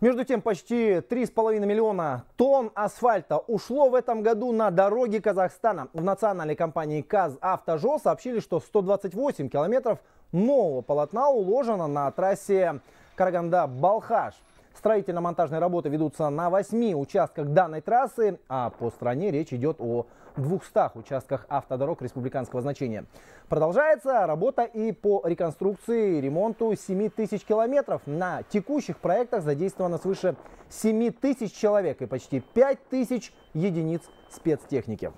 Между тем, почти 3,5 миллиона тонн асфальта ушло в этом году на дороги Казахстана. В национальной компании «Казавтожо» сообщили, что 128 километров нового полотна уложено на трассе Караганда-Балхаш. Строительно-монтажные работы ведутся на 8 участках данной трассы, а по стране речь идет о 200 участках автодорог республиканского значения. Продолжается работа и по реконструкции и ремонту 7 тысяч километров. На текущих проектах задействовано свыше 7 тысяч человек и почти 5 тысяч единиц спецтехники.